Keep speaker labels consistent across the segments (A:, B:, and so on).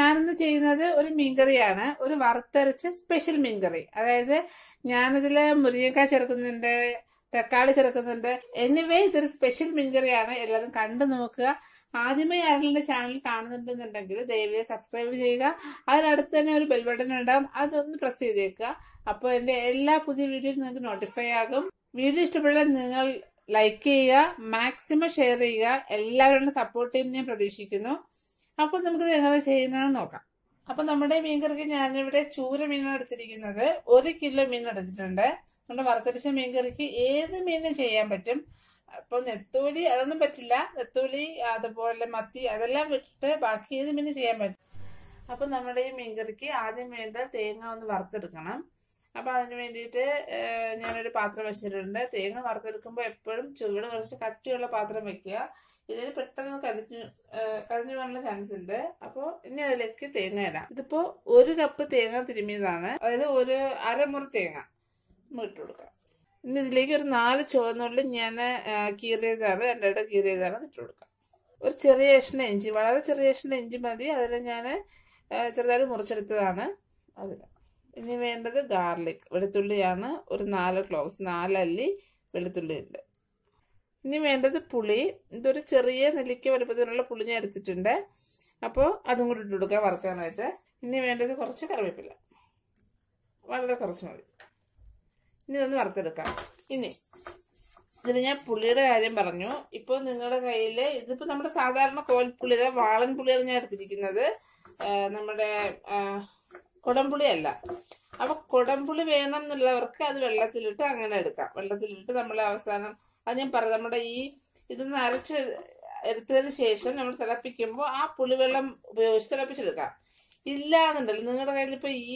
A: ഞാനിന്ന് ചെയ്യുന്നത് ഒരു മീൻകറിയാണ് ഒരു വറുത്തരച്ച സ്പെഷ്യൽ മീൻകറി അതായത് ഞാനിതിൽ മുരിങ്ങക്കായ ചേർക്കുന്നുണ്ട് തക്കാളി ചേർക്കുന്നുണ്ട് എന്നിവേ ഇതൊരു സ്പെഷ്യൽ മീൻകറിയാണ് എല്ലാവരും കണ്ടു നോക്കുക ആദ്യമേ ആരെങ്കിലും ചാനൽ കാണുന്നുണ്ടെന്നുണ്ടെങ്കിൽ ദയവായി സബ്സ്ക്രൈബ് ചെയ്യുക അതിനടുത്ത് തന്നെ ഒരു ബെൽ ബട്ടൺ അതൊന്ന് പ്രസ് ചെയ്തേക്കുക അപ്പോൾ എൻ്റെ എല്ലാ പുതിയ വീഡിയോസ് നിങ്ങൾക്ക് നോട്ടിഫൈ ആകും വീഡിയോ ഇഷ്ടപ്പെടാൻ നിങ്ങൾ ലൈക്ക് ചെയ്യുക മാക്സിമം ഷെയർ ചെയ്യുക എല്ലാവരുടെ സപ്പോർട്ട് ഞാൻ പ്രതീക്ഷിക്കുന്നു അപ്പോൾ നമുക്കിത് എങ്ങനെ ചെയ്യുന്നതെന്ന് നോക്കാം അപ്പം നമ്മുടെ മീൻകറിക്ക് ഞാനിവിടെ ചൂര മീൻ എടുത്തിരിക്കുന്നത് ഒരു കിലോ മീൻ എടുത്തിട്ടുണ്ട് നമ്മുടെ വറുത്തരിച്ച മീൻകറിക്ക് ഏത് മീന് ചെയ്യാൻ പറ്റും അപ്പൊ നെത്തോലി അതൊന്നും പറ്റില്ല നെത്തോലി അതുപോലെ മത്തി അതെല്ലാം വിട്ട് ബാക്കി ഏത് മീന് ചെയ്യാൻ പറ്റും അപ്പൊ നമ്മുടെ ഈ മീൻകറിക്ക് ആദ്യം വേണ്ട തേങ്ങ ഒന്ന് വറുത്തെടുക്കണം അപ്പൊ അതിന് വേണ്ടിയിട്ട് ഞാനൊരു പാത്രം വെച്ചിട്ടുണ്ട് തേങ്ങ വറുത്തെടുക്കുമ്പോൾ എപ്പോഴും ചൂട് കുറച്ച് കട്ടിയുള്ള പാത്രം വെക്കുക ഇതിൽ പെട്ടെന്ന് കരഞ്ഞു കരഞ്ഞു പോകാനുള്ള ചാൻസ് ഉണ്ട് അപ്പോൾ ഇനി അതിലേക്ക് തേങ്ങ ഇടാം ഇതിപ്പോൾ ഒരു കപ്പ് തേങ്ങ തിരുമ്മിയതാണ് അതായത് ഒരു അരമുറി തേങ്ങ നമ്മൾ കൊടുക്കാം ഇനി ഇതിലേക്ക് ഒരു നാല് ചുവന്നുള്ളിൽ ഞാൻ കീറിയതാണ് രണ്ടിടം കീറിയതാണ് ഇട്ട് കൊടുക്കാം ഒരു ചെറിയ ഏഷ്യൻ്റെ ഇഞ്ചി വളരെ ചെറിയ ഏഷ്യൻ്റെ ഇഞ്ചി മതി അതിൽ ഞാൻ ചെറുതായി മുറിച്ചെടുത്തതാണ് അതിൽ ഇനി വേണ്ടത് ഗാർലിക് വെളുത്തുള്ളിയാണ് ഒരു നാല് ക്ലോസ് നാലല്ലി വെളുത്തുള്ളി ഉണ്ട് ഇനി വേണ്ടത് പുളി ഇതൊരു ചെറിയ നെല്ലിക്ക വലുപ്പത്തിനുള്ള പുളി ഞാൻ എടുത്തിട്ടുണ്ട് അപ്പോൾ അതും കൂടി ഇട്ട് കൊടുക്കാം വറുക്കാനായിട്ട് ഇനി വേണ്ടത് കുറച്ച് കറിവേപ്പില വളരെ കുറച്ച് മതി ഇനി ഒന്ന് വറുത്തെടുക്കാം ഇനി ഇതിന് ഞാൻ പുളിയുടെ കാര്യം പറഞ്ഞു ഇപ്പോൾ നിങ്ങളുടെ കയ്യിൽ ഇതിപ്പോൾ നമ്മുടെ സാധാരണ കോൽപ്പുളി വാളൻ പുളിയാണ് ഞാൻ എടുത്തിരിക്കുന്നത് നമ്മുടെ കുടംപുളി അല്ല അപ്പോൾ കുടംപുളി വേണം എന്നുള്ളവർക്ക് അത് വെള്ളത്തിലിട്ട് അങ്ങനെ എടുക്കാം വെള്ളത്തിലിട്ട് നമ്മൾ അവസാനം അത് ഞാൻ പറഞ്ഞു നമ്മുടെ ഈ ഇതൊന്ന് അരച്ച് എടുത്തതിന് ശേഷം നമ്മൾ തിളപ്പിക്കുമ്പോൾ ആ പുളിവെള്ളം ഉപയോഗിച്ച് തിളപ്പിച്ചെടുക്കാം ഇല്ലാന്നുണ്ടല്ലോ നിങ്ങളുടെ കയ്യിൽ ഇപ്പൊ ഈ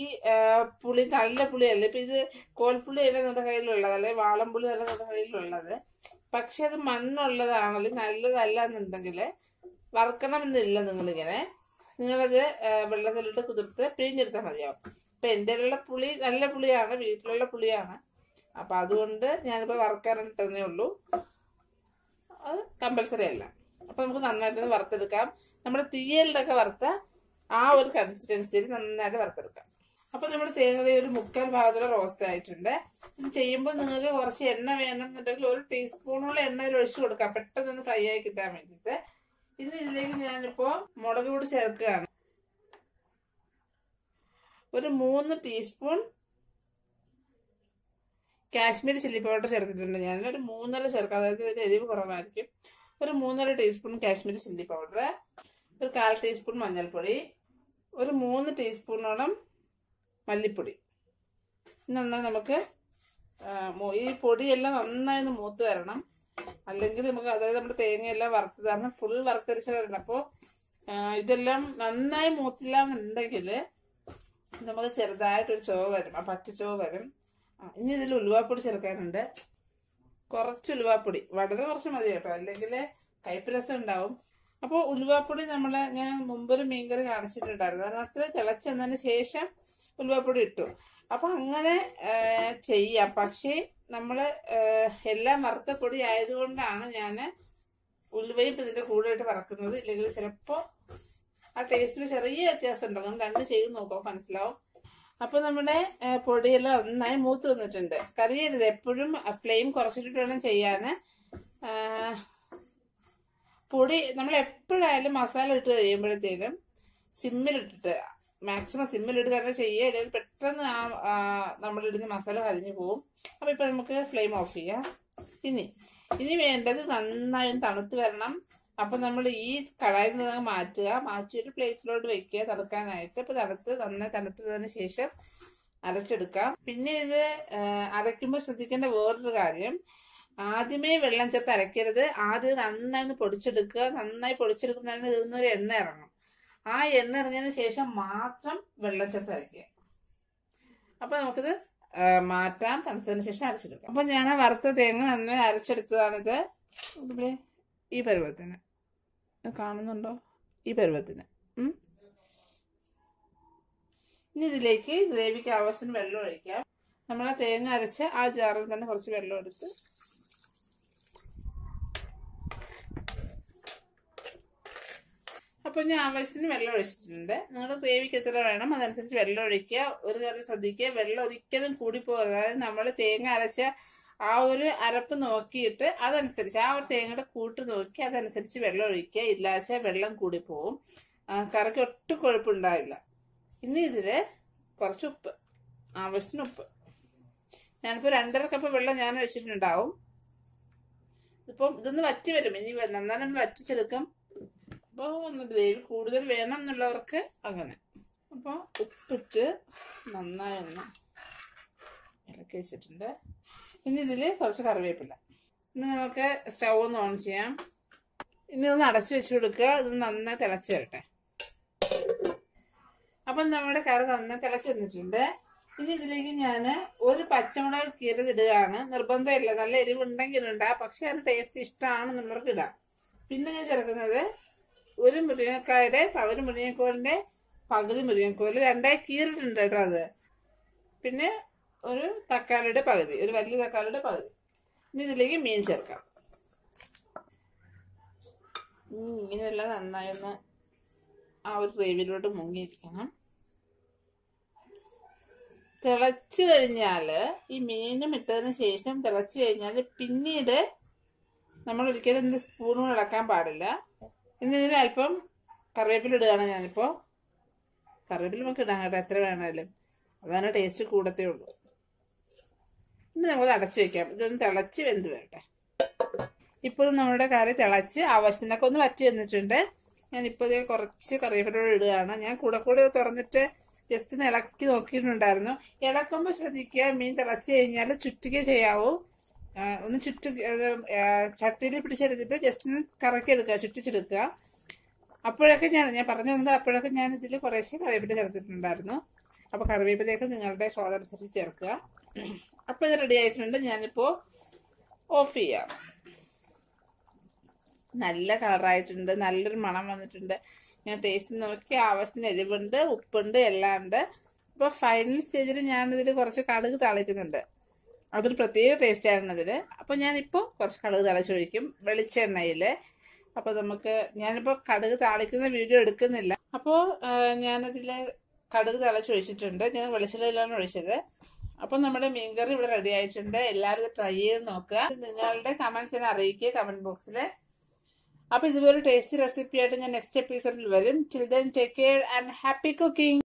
A: പുളി നല്ല പുളിയല്ലേ ഇപ്പൊ ഇത് കോൽപ്പുളി അല്ല നിങ്ങളുടെ കയ്യിലുള്ളത് വാളം വാളംപുളി അല്ല നിങ്ങളുടെ കയ്യിലുള്ളത് പക്ഷെ അത് മണ്ണുള്ളതാണെങ്കിൽ നല്ലതല്ല എന്നുണ്ടെങ്കിൽ വറക്കണമെന്നില്ല നിങ്ങളിങ്ങനെ നിങ്ങളത് വെള്ളത്തിലിട്ട് കുതിർത്ത് പിഴിഞ്ഞെടുത്താൽ മതിയാവും ഇപ്പൊ എൻ്റെ ഉള്ള പുളി നല്ല പുളിയാണ് വീട്ടിലുള്ള പുളിയാണ് അപ്പം അതുകൊണ്ട് ഞാനിപ്പോൾ വറുക്കാനിട്ടെന്നേ ഉള്ളൂ അത് കമ്പൽസറി അല്ല അപ്പം നമുക്ക് നന്നായിട്ട് വറുത്തെടുക്കാം നമ്മുടെ തീയലിലൊക്കെ വറുത്ത ആ ഒരു കൺസിസ്റ്റൻസിയിൽ നന്നായിട്ട് വറുത്തെടുക്കാം അപ്പം നമ്മുടെ തേങ്ങ ഒരു മുക്കാൽ ഭാഗത്തോടെ റോസ്റ്റ് ആയിട്ടുണ്ട് ഇത് ചെയ്യുമ്പോൾ നിങ്ങൾക്ക് കുറച്ച് എണ്ണ വേണമെന്നുണ്ടെങ്കിൽ ഒരു ടീസ്പൂണോളം എണ്ണയിൽ ഒഴിച്ചു കൊടുക്കാം പെട്ടെന്ന് ഫ്രൈ ആയി കിട്ടാൻ വേണ്ടിയിട്ട് ഇനി ഇതിലേക്ക് ഞാനിപ്പോൾ മുളക് കൂടി ചേർക്കുകയാണ് ഒരു മൂന്ന് ടീസ്പൂൺ കാശ്മീരി ചില്ലി പൗഡർ ചേർത്തിട്ടുണ്ട് ഞാൻ ഒരു മൂന്നര ചേർക്കാം അതായത് ഇതിൽ എരിവ് കുറവായിരിക്കും ഒരു മൂന്നര ടീസ്പൂൺ കാശ്മീരി ചില്ലി പൗഡർ ഒരു കാൽ ടീസ്പൂൺ മഞ്ഞൾപ്പൊടി ഒരു മൂന്ന് ടീസ്പൂണോളം മല്ലിപ്പൊടി നന്നായി നമുക്ക് ഈ പൊടിയെല്ലാം നന്നായി ഒന്ന് മൂത്ത് വരണം അല്ലെങ്കിൽ നമുക്ക് അതായത് നമ്മുടെ തേങ്ങയെല്ലാം തരണം ഫുൾ വറുത്തരിച്ച് തരണം അപ്പോൾ ഇതെല്ലാം നന്നായി മൂത്തില്ല എന്നുണ്ടെങ്കിൽ നമുക്ക് ചെറുതായിട്ടൊരു ചോവ് വരും ആ പച്ച ചോവ് വരും ഇനി ഇതിൽ ഉലുവാപ്പൊടി ചേർക്കാനുണ്ട് കുറച്ച് ഉലുവാപ്പൊടി വളരെ കുറച്ച് മതി കേട്ടോ അല്ലെങ്കിൽ കൈപ്പരസം ഉണ്ടാവും അപ്പോൾ ഉലുവാപ്പൊടി നമ്മൾ ഞാൻ മുമ്പൊരു മീൻകറി കാണിച്ചിട്ടുണ്ടായിരുന്നു അതിനകത്ത് തിളച്ചതിന് ശേഷം ഉലുവാപ്പൊടി ഇട്ടു അപ്പം അങ്ങനെ ചെയ്യാം പക്ഷേ നമ്മൾ എല്ലാം വറുത്ത പൊടി ആയതുകൊണ്ടാണ് ഞാൻ ഉലുവയും ഇതിൻ്റെ കൂടുതലായിട്ട് വറക്കുന്നത് ഇല്ലെങ്കിൽ ചിലപ്പോൾ ആ ടേസ്റ്റിന് ചെറിയ വ്യത്യാസം ഉണ്ടാകും രണ്ട് ചെയ്ത് നോക്കുമ്പോൾ മനസ്സിലാവും അപ്പോൾ നമ്മുടെ പൊടിയെല്ലാം നന്നായി മൂത്ത് വന്നിട്ടുണ്ട് കറിയരുത് എപ്പോഴും ഫ്ലെയിം കുറച്ചിട്ട് വേണം ചെയ്യാൻ പൊടി നമ്മൾ എപ്പോഴായാലും മസാല ഇട്ട് കഴിയുമ്പോഴത്തേനും സിമ്മിലിട്ടിട്ട് മാക്സിമം സിമ്മിലിട്ട് തന്നെ ചെയ്യുക അല്ലെങ്കിൽ പെട്ടെന്ന് ആ നമ്മളിടുന്ന മസാല കരിഞ്ഞു പോവും അപ്പോൾ ഇപ്പൊ നമുക്ക് ഫ്ലെയിം ഓഫ് ചെയ്യാം ഇനി ഇനി വേണ്ടത് നന്നായിട്ട് തണുത്ത് വരണം അപ്പൊ നമ്മൾ ഈ കടായിൽ നിന്ന് മാറ്റുക മാറ്റി ഒരു പ്ലേറ്റിലോട്ട് വെക്കുക തണുക്കാനായിട്ട് ഇപ്പൊ തണുത്ത് നന്നായി തണുത്തതിന് ശേഷം അരച്ചെടുക്കാം പിന്നെ ഇത് അരയ്ക്കുമ്പോൾ ശ്രദ്ധിക്കേണ്ട വേറൊരു കാര്യം ആദ്യമേ വെള്ളം ചേർത്ത് അരയ്ക്കരുത് ആദ്യം നന്നായി പൊടിച്ചെടുക്കുക നന്നായി പൊടിച്ചെടുക്കുന്നതിന് ഇതിൽ എണ്ണ ഇറങ്ങും ആ എണ്ണ ഇറങ്ങിയതിന് ശേഷം മാത്രം വെള്ളം ചേർത്ത് അരയ്ക്കുക അപ്പൊ നമുക്കിത് മാറ്റാം തണുത്തതിന് ശേഷം അരച്ചെടുക്കാം അപ്പൊ ഞാൻ വറുത്ത തേങ്ങ നന്നായി അരച്ചെടുത്തതാണിത് ഇവിടെ ഈ പരുവത്തിന് കാണുന്നുണ്ടോ ഈ പരുവത്തിന് ഇനി ഇതിലേക്ക് ഗ്രേവിക്ക് ആവശ്യത്തിന് വെള്ളം ഒഴിക്കാം നമ്മൾ ആ തേങ്ങ അരച്ച് ആ ജാറിൽ തന്നെ കുറച്ച് വെള്ളം എടുത്ത് അപ്പോൾ ഞാൻ ആവശ്യത്തിന് വെള്ളം ഒഴിച്ചിട്ടുണ്ട് നിങ്ങൾ ഗ്രേവിക്ക് എത്ര വേണം അതനുസരിച്ച് വെള്ളം ഒഴിക്കുക ഒരു കാര്യം ശ്രദ്ധിക്കുക വെള്ളം ഒരിക്കലും കൂടിപ്പോകരുത് അതായത് നമ്മൾ തേങ്ങ അരച്ച ആ ഒരു അരപ്പ് നോക്കിയിട്ട് അതനുസരിച്ച് ആ ഒരു തേങ്ങയുടെ കൂട്ട് നോക്കി അതനുസരിച്ച് വെള്ളം ഒഴിക്കുക ഇല്ലാച്ചാൽ വെള്ളം കൂടി പോവും കറിക്ക് ഒട്ടും കൊഴുപ്പുണ്ടാവില്ല ഇനി ഇതിൽ കുറച്ച് ഉപ്പ് ആവശ്യത്തിന് ഉപ്പ് ഞാനിപ്പോൾ രണ്ടര കപ്പ് വെള്ളം ഞാൻ ഒഴിച്ചിട്ടുണ്ടാവും ഇപ്പം ഇതൊന്ന് വറ്റി വരും ഇനി നന്നാലും വറ്റിച്ചെടുക്കും അപ്പോൾ ഒന്ന് ഗ്രേവി കൂടുതൽ വേണം എന്നുള്ളവർക്ക് അങ്ങനെ അപ്പോൾ ഉപ്പിട്ട് നന്നായി ഒന്ന് ഇളക്കി വെച്ചിട്ടുണ്ട് ഇനി ഇതിൽ കുറച്ച് കറിവേപ്പില ഇനി നമുക്ക് സ്റ്റൗ ഒന്ന് ഓൺ ചെയ്യാം ഇനി ഒന്ന് അടച്ചു വെച്ചു കൊടുക്കുക ഇത് നന്നായി തിളച്ചു വരട്ടെ അപ്പം നമ്മുടെ കറി നന്നായി തിളച്ചു വന്നിട്ടുണ്ട് ഇനി ഇതിലേക്ക് ഞാൻ ഒരു പച്ചമുളക് ഇടുകയാണ് നിർബന്ധമില്ല നല്ല എരിവുണ്ടെങ്കിൽ ഇടാം പക്ഷെ അതിന് ടേസ്റ്റ് ഇഷ്ടമാണ് നമ്മൾക്ക് ഇടാം പിന്നെ ഞാൻ ചേർക്കുന്നത് ഒരു മുരിങ്ങക്കായുടെ ഒരു മുരിങ്ങക്കോലിന്റെ പകുതി മുരിങ്ങക്കോല് രണ്ടായി കീറിട്ടുണ്ട് കേട്ടോ അത് പിന്നെ ഒരു തക്കാളിയുടെ പകുതി ഒരു വലിയ തക്കാളിയുടെ പകുതി ഇനി ഇതിലേക്ക് മീൻ ചേർക്കാം മീനെല്ലാം നന്നായി ഒന്ന് ആ ഒരു ഗ്രേവിയിലോട്ട് മുങ്ങിയിരിക്കണം തിളച്ച് കഴിഞ്ഞാൽ ഈ മീനും ഇട്ടതിന് ശേഷം തിളച്ച് കഴിഞ്ഞാൽ പിന്നീട് നമ്മൾ ഒരിക്കലും എന്ത് സ്പൂണും ഇളക്കാൻ പാടില്ല ഇന്ന് ഇതിന് അല്പം കറിവേപ്പില ഇടുകയാണ് ഞാനിപ്പോൾ കറിവേപ്പില നമുക്ക് ഇടാൻ കേട്ടോ എത്ര വേണമെങ്കിലും അതാണ് ടേസ്റ്റ് കൂടത്തേ ഉള്ളൂ ഇനി നമ്മൾ അടച്ചു വെക്കാം ഇതൊന്ന് തിളച്ച് വെന്ത് വരട്ടെ ഇപ്പോൾ നമ്മുടെ കറി തിളച്ച് ആവശ്യത്തിനൊക്കെ ഒന്ന് വറ്റി വന്നിട്ടുണ്ട് ഞാനിപ്പോൾ ഇത് കുറച്ച് കറിവേപ്പിലൂടെ ഇടുകയാണ് ഞാൻ കൂടെ കൂടെ തുറന്നിട്ട് ജസ്റ്റ് ഒന്ന് ഇളക്കി നോക്കിയിട്ടുണ്ടായിരുന്നു ഇളക്കുമ്പോൾ ശ്രദ്ധിക്കുക മീൻ തിളച്ച് കഴിഞ്ഞാൽ ചുറ്റുക ചെയ്യാവൂ ഒന്ന് ചുറ്റു ചട്ടിയിൽ പിടിച്ചെടുത്തിട്ട് ജസ്റ്റ് ഒന്ന് കറക്കിയെടുക്കുക ചുറ്റിച്ചെടുക്കുക അപ്പോഴൊക്കെ ഞാൻ ഞാൻ പറഞ്ഞു വന്നത് അപ്പോഴൊക്കെ ഞാൻ ഇതിൽ കുറേശ്ശെ കറിവേപ്പില ചേർത്തിട്ടുണ്ടായിരുന്നു അപ്പോൾ കറിവേപ്പിലേക്ക് നിങ്ങളുടെ സ്വാദനുസരിച്ച് ചേർക്കുക അപ്പോൾ ഇത് റെഡി ആയിട്ടുണ്ട് ഞാനിപ്പോൾ ഓഫ് ചെയ്യാം നല്ല കളറായിട്ടുണ്ട് നല്ലൊരു മണം വന്നിട്ടുണ്ട് ഞാൻ ടേസ്റ്റ് നോക്കി ആവശ്യത്തിന് എരിവുണ്ട് ഉപ്പുണ്ട് എല്ലാം ഉണ്ട് അപ്പോൾ ഫൈനൽ സ്റ്റേജിൽ ഞാനിതിൽ കുറച്ച് കടുക് തളിക്കുന്നുണ്ട് അതൊരു പ്രത്യേക ടേസ്റ്റായിരുന്നു അതിന് അപ്പോൾ ഞാനിപ്പോൾ കുറച്ച് കടുക് ഒഴിക്കും വെളിച്ചെണ്ണയിൽ അപ്പോൾ നമുക്ക് ഞാനിപ്പോൾ കടുക് താളിക്കുന്ന വീഡിയോ എടുക്കുന്നില്ല അപ്പോൾ ഞാനതിൽ കടുക് തളച്ചൊഴിച്ചിട്ടുണ്ട് ഞാൻ വെളിച്ചെണ്ണയിലാണ് ഒഴിച്ചത് അപ്പൊ നമ്മുടെ മീൻകറി ഇവിടെ റെഡി ആയിട്ടുണ്ട് എല്ലാവരും ട്രൈ ചെയ്ത് നോക്കുക നിങ്ങളുടെ കമൻസിനെ അറിയിക്കുക കമന്റ് ബോക്സിൽ അപ്പോൾ ഇതുപോലെ ടേസ്റ്റി ആയിട്ട് ഞാൻ നെക്സ്റ്റ് എപ്പിസോഡിൽ വരും children take care and happy cooking